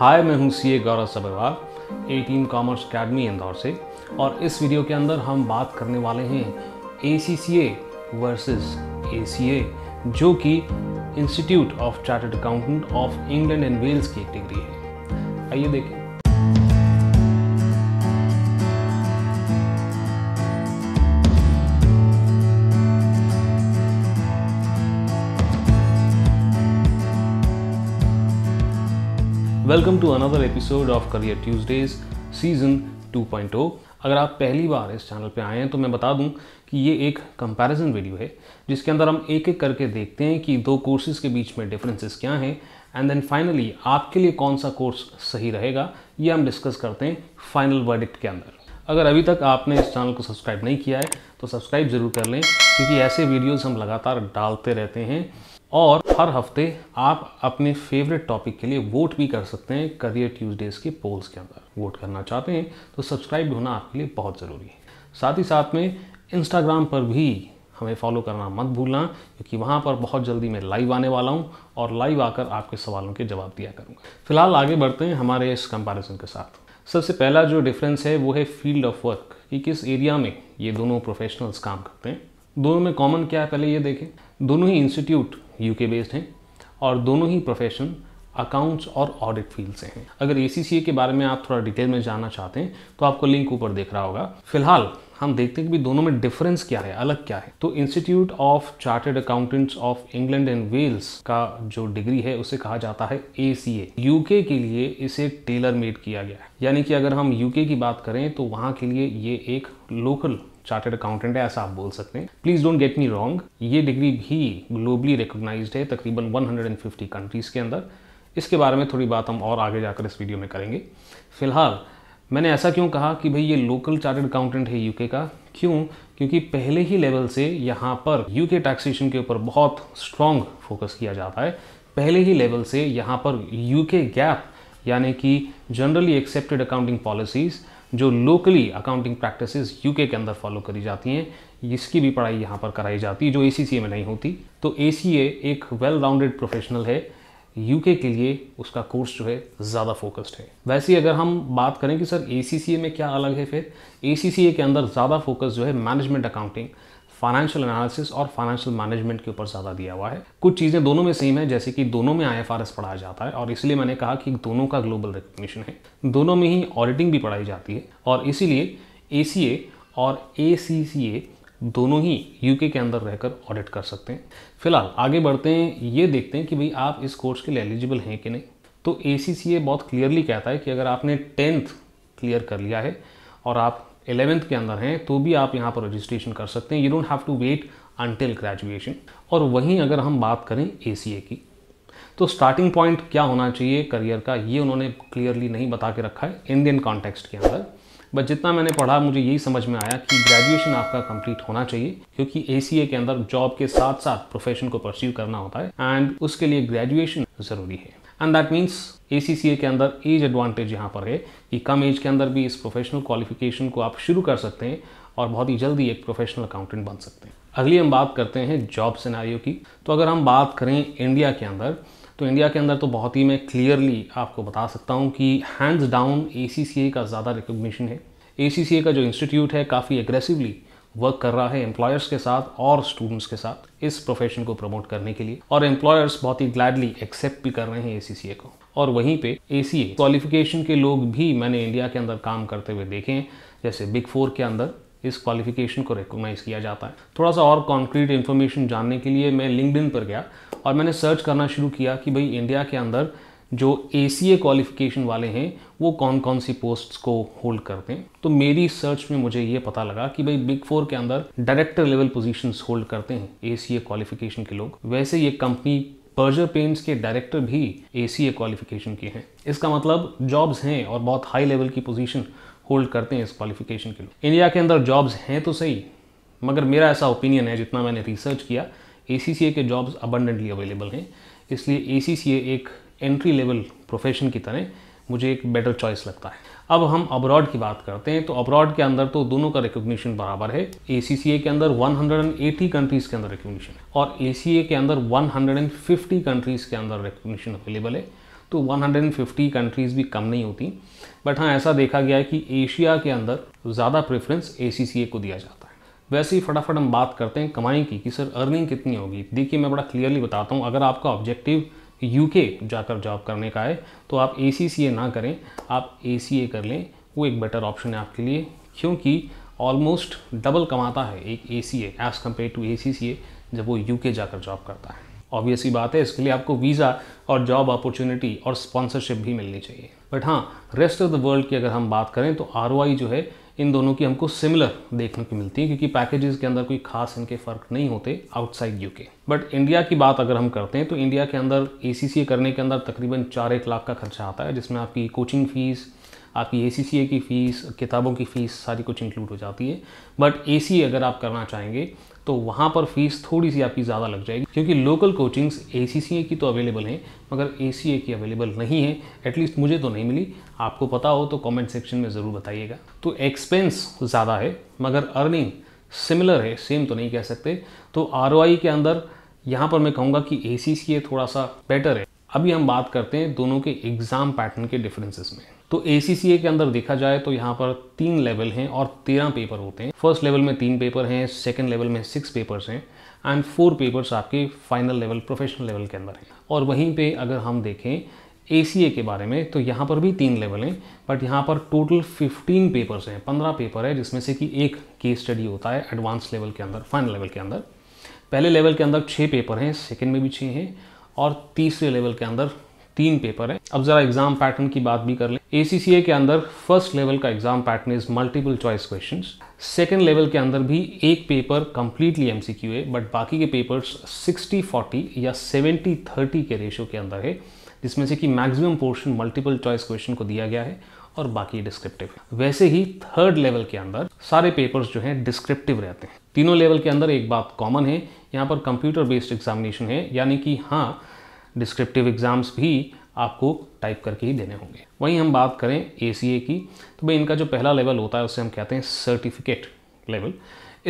हाय मैं हूँ C A Gaurav Sabharwal A team commerce academy Indore से और इस वीडियो के अंदर हम बात करने वाले हैं ए सी सी ए वर्सेज ए सी ए जो कि institute of chartered accountant of England and Wales की एक डिग्री है आइए देखें welcome to another episode of career Tuesdays season 2.0 अगर आप पहली बार इस चैनल पे आए हैं तो मैं बता दूं कि ये एक कंपैरिजन वीडियो है जिसके अंदर हम एक एक करके देखते हैं कि दो कोर्सेज़ के बीच में डिफरेंसेस क्या हैं एंड देन फाइनली आपके लिए कौन सा कोर्स सही रहेगा ये हम डिस्कस करते हैं फाइनल वर्डिक्ट के अंदर अगर अभी तक आपने इस चैनल को सब्सक्राइब नहीं किया है तो सब्सक्राइब ज़रूर कर लें क्योंकि ऐसे वीडियोज़ हम लगातार डालते रहते हैं और हर हफ्ते आप अपने फेवरेट टॉपिक के लिए वोट भी कर सकते हैं करियर ट्यूजडेज़ की पोल्स के अंदर वोट करना चाहते हैं तो सब्सक्राइब भी होना आपके लिए बहुत ज़रूरी है साथ ही साथ में इंस्टाग्राम पर भी हमें फॉलो करना मत भूलना क्योंकि वहाँ पर बहुत जल्दी मैं लाइव आने वाला हूँ और लाइव आकर आपके सवालों के जवाब दिया करूँगा फिलहाल आगे बढ़ते हैं हमारे इस कंपैरिजन के साथ सबसे पहला जो डिफरेंस है वो है फील्ड ऑफ वर्क कि किस एरिया में ये दोनों प्रोफेशनल्स काम करते हैं दोनों में कॉमन क्या है पहले ये देखें दोनों ही इंस्टीट्यूट यूके बेस्ड हैं और दोनों ही प्रोफेशन अकाउंट्स और ऑडिट फील्ड से हैं अगर ए के बारे में आप थोड़ा डिटेल में जानना चाहते हैं तो आपको लिंक ऊपर देख रहा होगा फिलहाल हम देखते हैं कि दोनों में डिफरेंस क्या है अलग क्या है तो institute of chartered accountants of England and Wales का जो डिग्री है उसे कहा जाता है ए यूके के लिए इसे टेलर मेड किया गया है यानी कि अगर हम यूके की बात करें तो वहाँ के लिए ये एक लोकल चार्टर्ड अकाउंटेंट है ऐसा आप बोल सकते हैं please don't get me wrong ये डिग्री भी ग्लोबली रिकोगनाइज है तकरीबन 150 कंट्रीज़ के अंदर इसके बारे में थोड़ी बात हम और आगे जाकर इस वीडियो में करेंगे फिलहाल मैंने ऐसा क्यों कहा कि भाई ये लोकल चार्टर्ड अकाउंटेंट है यूके का क्यों क्योंकि पहले ही लेवल से यहाँ पर यूके टैक्सेशन के ऊपर बहुत स्ट्रॉन्ग फोकस किया जाता है पहले ही लेवल से यहाँ पर यूके गैप यानी कि जनरली एक्सेप्टेड अकाउंटिंग पॉलिसीज़ जो लोकली अकाउंटिंग प्रैक्टिसेस यूके के अंदर फॉलो करी जाती हैं इसकी भी पढ़ाई यहाँ पर कराई जाती है जो ए में नहीं होती तो ए एक वेल राउंडेड प्रोफेशनल है यूके के लिए उसका कोर्स जो है ज़्यादा फोकस्ड है वैसे अगर हम बात करें कि सर ए में क्या अलग है फिर ए के अंदर ज़्यादा फोकस जो है मैनेजमेंट अकाउंटिंग फाइनेंशियल एनालिसिस और फाइनेंशियल मैनेजमेंट के ऊपर ज़्यादा दिया हुआ है कुछ चीज़ें दोनों में सेम है जैसे कि दोनों में आई पढ़ाया जाता है और इसलिए मैंने कहा कि दोनों का ग्लोबल रिकग्निशन है दोनों में ही ऑडिटिंग भी पढ़ाई जाती है और इसीलिए ए और ए दोनों ही यूके के अंदर रहकर ऑडिट कर सकते हैं फिलहाल आगे बढ़ते हैं ये देखते हैं कि भाई आप इस कोर्स के लिए एलिजिबल हैं कि नहीं तो ए बहुत क्लियरली कहता है कि अगर आपने टेंथ क्लियर कर लिया है और आप एलेवेंथ के अंदर हैं तो भी आप यहाँ पर रजिस्ट्रेशन कर सकते हैं you don't have to wait until graduation और वहीं अगर हम बात करें ए की तो स्टार्टिंग पॉइंट क्या होना चाहिए करियर का ये उन्होंने क्लियरली नहीं बता के रखा है इंडियन कॉन्टेक्स्ट के अंदर बट जितना मैंने पढ़ा मुझे यही समझ में आया कि ग्रेजुएशन आपका कंप्लीट होना चाहिए क्योंकि ए के अंदर जॉब के साथ साथ प्रोफेशन को परस्यू करना होता है एंड उसके लिए ग्रेजुएशन ज़रूरी है एंड दैट मीन्स ए के अंदर एज एडवांटेज यहाँ पर है कि कम एज के अंदर भी इस प्रोफेशनल क्वालिफिकेशन को आप शुरू कर सकते हैं और बहुत ही जल्दी एक प्रोफेशनल अकाउंटेंट बन सकते हैं अगली हम बात करते हैं जॉब सिनारियों की तो अगर हम बात करें इंडिया के अंदर तो इंडिया के अंदर तो बहुत ही मैं क्लियरली आपको बता सकता हूँ कि हैंड्स डाउन ए का ज़्यादा रिकोगशन है ए का जो इंस्टीट्यूट है काफ़ी एग्रेसिवली वर्क कर रहा है एम्प्लॉयर्स के साथ और स्टूडेंट्स के साथ इस प्रोफेशन को प्रमोट करने के लिए और एम्प्लॉयर्स बहुत ही ग्लैडली एक्सेप्ट भी कर रहे हैं ए को और वहीं पे ए क्वालिफिकेशन के लोग भी मैंने इंडिया के अंदर काम करते हुए देखे हैं जैसे बिग फोर के अंदर इस क्वालिफिकेशन को रिकोगनाइज़ किया जाता है थोड़ा सा और कॉन्क्रीट इन्फॉर्मेशन जानने के लिए मैं लिंकड पर गया और मैंने सर्च करना शुरू किया कि भाई इंडिया के अंदर जो ए सी ए क्वालिफिकेशन वाले हैं वो कौन कौन सी पोस्ट्स को होल्ड करते हैं तो मेरी सर्च में मुझे ये पता लगा कि भाई बिग फोर के अंदर डायरेक्टर लेवल पोजिशन होल्ड करते हैं ए सी ए क्वालिफिकेशन के लोग वैसे ये कंपनी बर्जर पेंट्स के डायरेक्टर भी ए सी ए क्वालिफिकेशन के हैं इसका मतलब जॉब्स हैं और बहुत हाई लेवल की पोजीशन होल्ड करते हैं इस क्वालिफिकेशन के लोग इंडिया के अंदर जॉब्स हैं तो सही मगर मेरा ऐसा ओपिनियन है जितना मैंने रिसर्च किया ए सी सी ए के जॉब्स अबंडेंटली अवेलेबल हैं इसलिए ए सी सी ए एक एंट्री लेवल प्रोफेशन की तरह मुझे एक बेटर चॉइस लगता है अब हम अब्रॉड की बात करते हैं तो अब्रॉड के अंदर तो दोनों का रिकॉग्निशन बराबर है ए के अंदर 180 कंट्रीज के अंदर रिकॉग्निशन है और ए के अंदर 150 कंट्रीज के अंदर रिकॉग्निशन अवेलेबल है तो 150 कंट्रीज भी कम नहीं होती बट हाँ ऐसा देखा गया है कि एशिया के अंदर ज़्यादा प्रेफरेंस ए को दिया जाता है वैसे ही फटाफट हम बात करते हैं कमाई की कि सर अर्निंग कितनी होगी देखिए मैं बड़ा क्लियरली बताता हूँ अगर आपका ऑब्जेक्टिव यूके जाकर जॉब करने का है तो आप ए ना करें आप ए कर लें वो एक बेटर ऑप्शन है आपके लिए क्योंकि ऑलमोस्ट डबल कमाता है एक A C as compared to A जब वो यू जाकर जॉब करता है ऑब्वियस ही बात है इसके लिए आपको वीज़ा और जॉब अपॉर्चुनिटी और स्पॉन्सरशिप भी मिलनी चाहिए बट हाँ रेस्ट ऑफ द वर्ल्ड की अगर हम बात करें तो आर जो है इन दोनों की हमको सिमिलर देखने को मिलती है क्योंकि पैकेजेस के अंदर कोई खास इनके फ़र्क नहीं होते आउटसाइड यूके बट इंडिया की बात अगर हम करते हैं तो इंडिया के अंदर ए करने के अंदर तकरीबन चार एक लाख का खर्चा आता है जिसमें आपकी कोचिंग फ़ीस आपकी ए की फ़ीस किताबों की फ़ीस सारी कुछ इंक्लूड हो जाती है बट ए अगर आप करना चाहेंगे तो वहाँ पर फ़ीस थोड़ी सी आपकी ज़्यादा लग जाएगी क्योंकि लोकल कोचिंग्स ए की तो अवेलेबल हैं मगर ए की अवेलेबल नहीं है एटलीस्ट मुझे तो नहीं मिली आपको पता हो तो कमेंट सेक्शन में ज़रूर बताइएगा तो एक्सपेंस ज़्यादा है मगर अर्निंग सिमिलर है सेम तो नहीं कह सकते तो आर के अंदर यहाँ पर मैं कहूँगा कि ए थोड़ा सा बेटर है अभी हम बात करते हैं दोनों के एग्ज़ाम पैटर्न के डिफरेंसेस में तो ए के अंदर देखा जाए तो यहाँ पर तीन लेवल हैं और तेरह पेपर होते हैं फर्स्ट लेवल में तीन पेपर हैं सेकेंड लेवल में सिक्स पेपर्स हैं एंड फोर पेपर्स आपके फाइनल लेवल प्रोफेशनल लेवल के अंदर हैं और वहीं पे अगर हम देखें ए के बारे में तो यहाँ पर भी तीन लेवल हैं बट यहाँ पर टोटल 15 पेपर्स हैं 15 पेपर है जिसमें से कि एक केस स्टडी होता है एडवांस लेवल के अंदर फाइनल लेवल के अंदर पहले लेवल के अंदर छः पेपर हैं सेकेंड में भी छः हैं और तीसरे लेवल के अंदर तीन पेपर है अब जरा एग्जाम पैटर्न की बात भी कर लें ए के अंदर फर्स्ट लेवल का exam pattern is multiple choice question second level के अंदर भी एक पेपर कंप्लीटली एम है बट बाकी के पेपर्स 60 40 या 70 30 के रेशियो के अंदर है जिसमें से कि maximum portion multiple choice question को दिया गया है और बाकी डिस्क्रिप्टिव है वैसे ही थर्ड लेवल के अंदर सारे पेपर्स जो हैं डिस्क्रिप्टिव रहते हैं तीनों लेवल के अंदर एक बात कॉमन है यहाँ पर कंप्यूटर बेस्ड एग्जामिनेशन है यानी कि हाँ डिस्क्रिप्टिव एग्ज़ाम्स भी आपको टाइप करके ही देने होंगे वहीं हम बात करें ए की तो भाई इनका जो पहला लेवल होता है उसे हम कहते हैं सर्टिफिकेट लेवल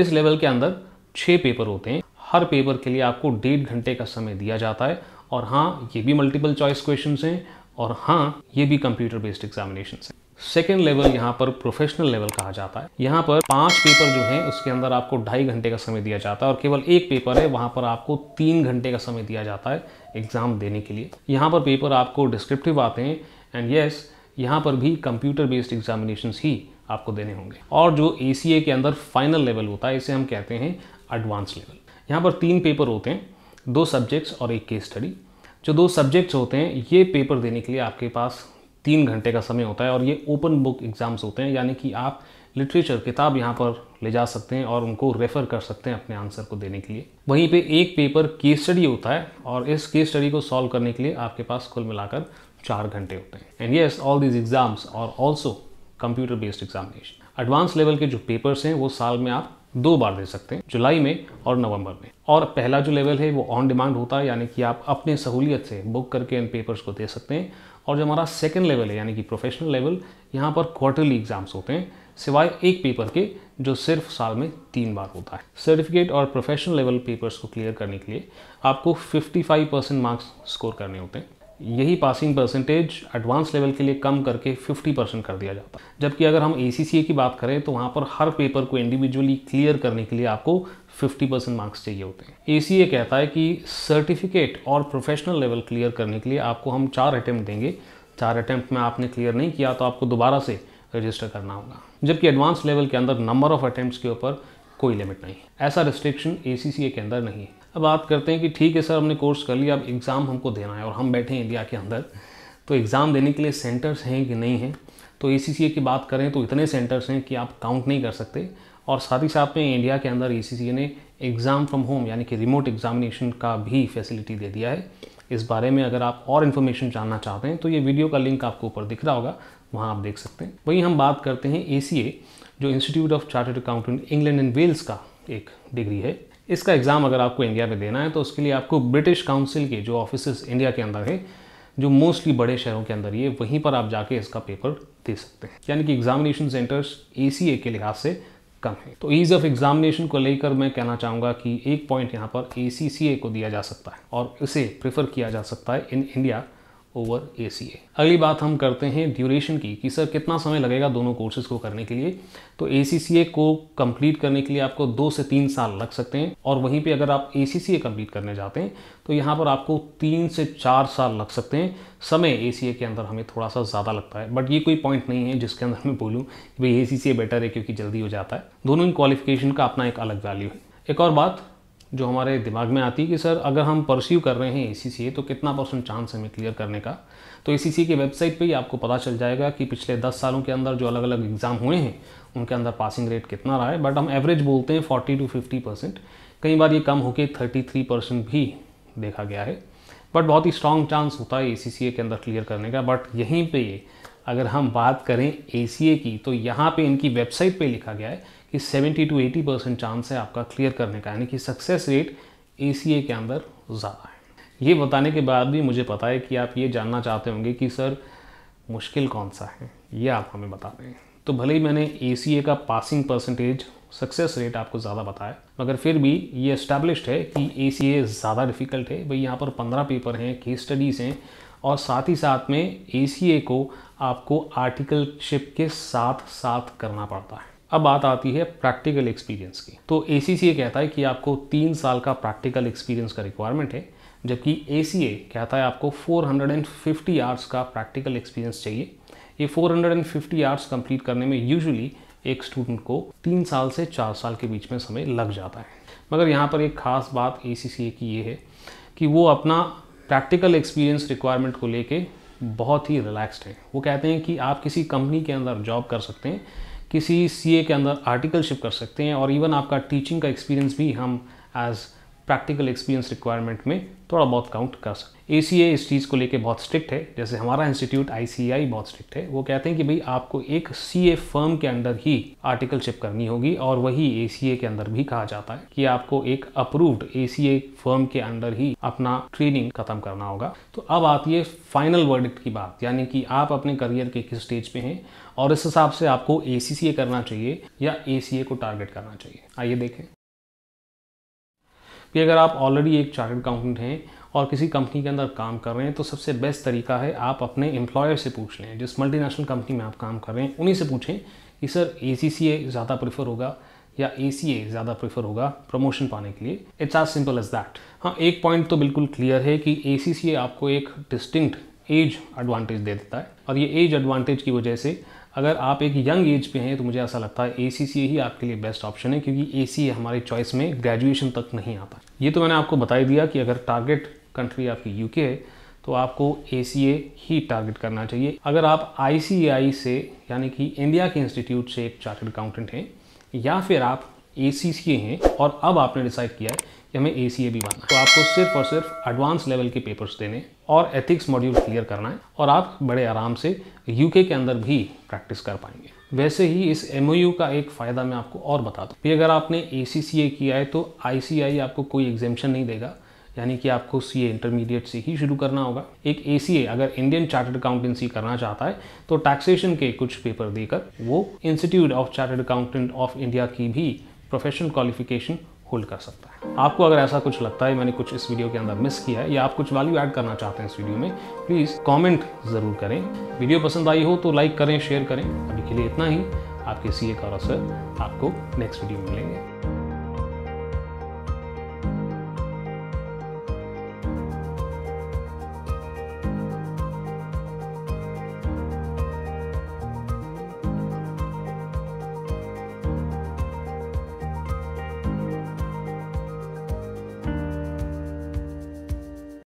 इस लेवल के अंदर छः पेपर होते हैं हर पेपर के लिए आपको डेढ़ घंटे का समय दिया जाता है और हाँ ये भी मल्टीपल चॉइस क्वेश्चन हैं और हाँ ये भी कंप्यूटर बेस्ड एग्जामिनेशन हैं सेकेंड लेवल यहाँ पर प्रोफेशनल लेवल कहा जाता है यहाँ पर पांच पेपर जो है उसके अंदर आपको ढाई घंटे का समय दिया जाता है और केवल एक पेपर है वहाँ पर आपको तीन घंटे का समय दिया जाता है एग्ज़ाम देने के लिए यहाँ पर पेपर आपको डिस्क्रिप्टिव आते हैं एंड येस यहाँ पर भी कंप्यूटर बेस्ड एग्जामिनेशन ही आपको देने होंगे और जो ए के अंदर फाइनल लेवल होता है इसे हम कहते हैं एडवांस लेवल यहाँ पर तीन पेपर होते हैं दो सब्जेक्ट्स और एक केस स्टडी जो दो सब्जेक्ट्स होते हैं ये पेपर देने के लिए आपके पास तीन घंटे का समय होता है और ये ओपन बुक एग्ज़ाम्स होते हैं यानी कि आप लिटरेचर किताब यहाँ पर ले जा सकते हैं और उनको रेफ़र कर सकते हैं अपने आंसर को देने के लिए वहीं पे एक पेपर केस स्टडी होता है और इस केस स्टडी को सॉल्व करने के लिए आपके पास कुल मिलाकर चार घंटे होते हैं and yes all these exams और also computer based examination advance level के जो पेपर्स हैं वो साल में आप दो बार दे सकते हैं जुलाई में और नवंबर में और पहला जो लेवल है वो ऑन डिमांड होता है यानी कि आप अपने सहूलियत से बुक करके इन पेपर्स को दे सकते हैं और जो हमारा सेकेंड लेवल है यानी कि प्रोफेशनल लेवल यहाँ पर क्वार्टरली एग्जाम्स होते हैं सिवाय एक पेपर के जो सिर्फ साल में तीन बार होता है सर्टिफिकेट और प्रोफेशनल लेवल पेपर्स को क्लियर करने के लिए आपको 55 परसेंट मार्क्स स्कोर करने होते हैं यही पासिंग परसेंटेज एडवांस लेवल के लिए कम करके 50 परसेंट कर दिया जाता है जबकि अगर हम ए की बात करें तो वहाँ पर हर पेपर को इंडिविजुअली क्लियर करने के लिए आपको 50 परसेंट मार्क्स चाहिए होते हैं ए कहता है कि सर्टिफिकेट और प्रोफेशनल लेवल क्लियर करने के लिए आपको हम चार अटैम्प्ट देंगे चार अटैम्प्ट में आपने क्लियर नहीं किया तो आपको दोबारा से रजिस्टर करना होगा जबकि एडवांस लेवल के अंदर नंबर ऑफ अटैम्प्ट के ऊपर कोई लिमिट नहीं ऐसा रिस्ट्रिक्शन ए के अंदर नहीं है अब बात करते हैं कि ठीक है सर हमने कोर्स कर लिया अब एग्ज़ाम हमको देना है और हम बैठे हैं इंडिया के अंदर तो एग्ज़ाम देने के लिए सेंटर्स हैं कि नहीं हैं तो ए की बात करें तो इतने सेंटर्स हैं कि आप काउंट नहीं कर सकते और साथ ही साथ में इंडिया के अंदर ए ने एग्ज़ाम फ्रॉम होम यानी कि रिमोट एग्ज़ामिनेशन का भी फैसिलिटी दे दिया है इस बारे में अगर आप और इन्फॉर्मेशन जानना चाहते हैं तो ये वीडियो का लिंक आपको ऊपर दिख रहा होगा वहाँ आप देख सकते हैं वहीं हम बात करते हैं ए जो institute of chartered accountant England and Wales का एक डिग्री है इसका एग्ज़ाम अगर आपको इंडिया में देना है तो उसके लिए आपको ब्रिटिश काउंसिल के जो ऑफिस इंडिया के अंदर है जो मोस्टली बड़े शहरों के अंदर ये वहीं पर आप जाके इसका पेपर दे सकते हैं यानी कि एग्जामिनेशन सेंटर्स ए के लिहाज से कम है तो ईज़ ऑफ एग्जामिनेशन को लेकर मैं कहना चाहूँगा कि एक पॉइंट यहाँ पर ए को दिया जा सकता है और इसे प्रेफर किया जा सकता है इन इंडिया ओवर ए अगली बात हम करते हैं ड्यूरेशन की कि सर कितना समय लगेगा दोनों कोर्सेज को करने के लिए तो ए को कंप्लीट करने के लिए आपको दो से तीन साल लग सकते हैं और वहीं पे अगर आप ए कंप्लीट करने जाते हैं तो यहाँ पर आपको तीन से चार साल लग सकते हैं समय ए के अंदर हमें थोड़ा सा ज़्यादा लगता है बट ये कोई पॉइंट नहीं है जिसके अंदर मैं बोलूँ कि भाई ए बेटर है क्योंकि जल्दी हो जाता है दोनों ही क्वालिफिकेशन का अपना एक अलग वैल्यू है एक और बात जो हमारे दिमाग में आती है कि सर अगर हम परस्यू कर रहे हैं ए सी सी ए तो कितना परसेंट चांस हमें क्लियर करने का तो ए सी सी ए की वेबसाइट पर ही आपको पता चल जाएगा कि पिछले दस सालों के अंदर जो अलग अलग एग्ज़ाम हुए हैं उनके अंदर पासिंग रेट कितना रहा है बट हम एवरेज बोलते हैं फोर्टी टू फिफ्टी परसेंट कई बार ये कम होकर थर्टी थ्री परसेंट भी देखा गया है बट बहुत ही स्ट्रॉन्ग चांस होता है ए सी सी ए के अंदर क्लियर करने का बट यहीं पर अगर हम बात करें ए सी ए की तो यहाँ पर इनकी वेबसाइट पर लिखा गया है कि 70 टू 80 परसेंट चांस है आपका क्लियर करने का यानी कि सक्सेस रेट ए के अंदर ज़्यादा है ये बताने के बाद भी मुझे पता है कि आप ये जानना चाहते होंगे कि सर मुश्किल कौन सा है ये आप हमें बता दें तो भले ही मैंने ए का पासिंग परसेंटेज सक्सेस रेट आपको ज़्यादा बताया मगर फिर भी ये इस्टेब्लिश्ड है कि ए ज़्यादा डिफ़िकल्ट है भाई यहाँ पर पंद्रह पेपर हैं केस स्टडीज़ हैं और साथ ही साथ में ए को आपको आर्टिकलशिप के साथ साथ करना पड़ता है अब बात आती है प्रैक्टिकल एक्सपीरियंस की तो ए कहता है कि आपको तीन साल का प्रैक्टिकल एक्सपीरियंस का रिक्वायरमेंट है जबकि ए कहता है आपको 450 आवर्स का प्रैक्टिकल एक्सपीरियंस चाहिए ये 450 आवर्स कंप्लीट करने में यूजुअली एक स्टूडेंट को तीन साल से चार साल के बीच में समय लग जाता है मगर यहाँ पर एक ख़ास बात ए की ये है कि वो अपना प्रैक्टिकल एक्सपीरियंस रिक्वायरमेंट को लेके बहुत ही रिलैक्सड है वो कहते हैं कि आप किसी कंपनी के अंदर जॉब कर सकते हैं किसी सी के अंदर आर्टिकलशिप कर सकते हैं और इवन आपका टीचिंग का एक्सपीरियंस भी हम एज़ प्रैक्टिकल एक्सपीरियंस रिक्वायरमेंट में थोड़ा बहुत काउंट कर सकते ए सी इस चीज़ को लेके बहुत स्ट्रिक्ट है जैसे हमारा इंस्टीट्यूट आई बहुत स्ट्रिक्ट है वो कहते हैं कि भाई आपको एक सी ए फर्म के अंदर ही आर्टिकलशिप करनी होगी और वही ए सी ए के अंदर भी कहा जाता है कि आपको एक अप्रूव्ड ए सी ए फर्म के अंदर ही अपना ट्रेनिंग खत्म करना होगा तो अब आती है फाइनल वर्डिक्ट की बात यानी कि आप अपने करियर के किस स्टेज पे हैं और इस हिसाब से आपको ए सी सी ए करना चाहिए या ए सी ए को टारगेट करना चाहिए आइए देखें कि अगर आप ऑलरेडी एक चार्टर्ड अकाउंटेंट हैं और किसी कंपनी के अंदर काम कर रहे हैं तो सबसे बेस्ट तरीका है आप अपने एम्प्लॉयर से पूछ लें जिस मल्टीनेशनल कंपनी में आप काम कर रहे हैं उन्हीं से पूछें कि सर ए ज़्यादा प्रेफर होगा या ए ज़्यादा प्रेफर होगा प्रमोशन पाने के लिए इट्स आज सिंपल एज दैट हाँ एक पॉइंट तो बिल्कुल क्लियर है कि ए आपको एक डिस्टिंक्ट एज एडवांटेज दे देता है और ये एज एडवांटेज की वजह से अगर आप एक यंग एज पे हैं तो मुझे ऐसा लगता है ए ही आपके लिए बेस्ट ऑप्शन है क्योंकि ए हमारे चॉइस में ग्रेजुएशन तक नहीं आता ये तो मैंने आपको बता दिया कि अगर टारगेट कंट्री आपकी यू है तो आपको ए ही टारगेट करना चाहिए अगर आप आई से यानी कि इंडिया के इंस्टीट्यूट से एक चार्टर्ड अकाउंटेंट हैं या फिर आप ए सी सी ए हैं और अब आपने डिसाइड किया है कि हमें ए सी ए भी बनना है तो आपको सिर्फ और सिर्फ एडवांस लेवल के पेपर्स देने और एथिक्स मॉड्यूल क्लियर करना है और आप बड़े आराम से यूके के अंदर भी प्रैक्टिस कर पाएंगे वैसे ही इस एम का एक फ़ायदा मैं आपको और बता दूँ कि अगर आपने ए सी सी ए किया है तो आई आपको कोई एग्जामेशन नहीं देगा यानी कि आपको सी ए इंटरमीडिएट से ही शुरू करना होगा एक ए सी ए अगर इंडियन चार्टर्ड अकाउंटेंसी करना चाहता है तो टैक्सेशन के कुछ पेपर देकर वो institute of chartered accountant of India की भी प्रोफेशनल क्वालिफिकेशन होल्ड कर सकता है आपको अगर ऐसा कुछ लगता है मैंने कुछ इस वीडियो के अंदर मिस किया है या आप कुछ वैल्यू ऐड करना चाहते हैं इस वीडियो में प्लीज़ कमेंट ज़रूर करें वीडियो पसंद आई हो तो लाइक करें शेयर करें अभी के लिए इतना ही आपके सी ए का आपको नेक्स्ट वीडियो में मिलेंगे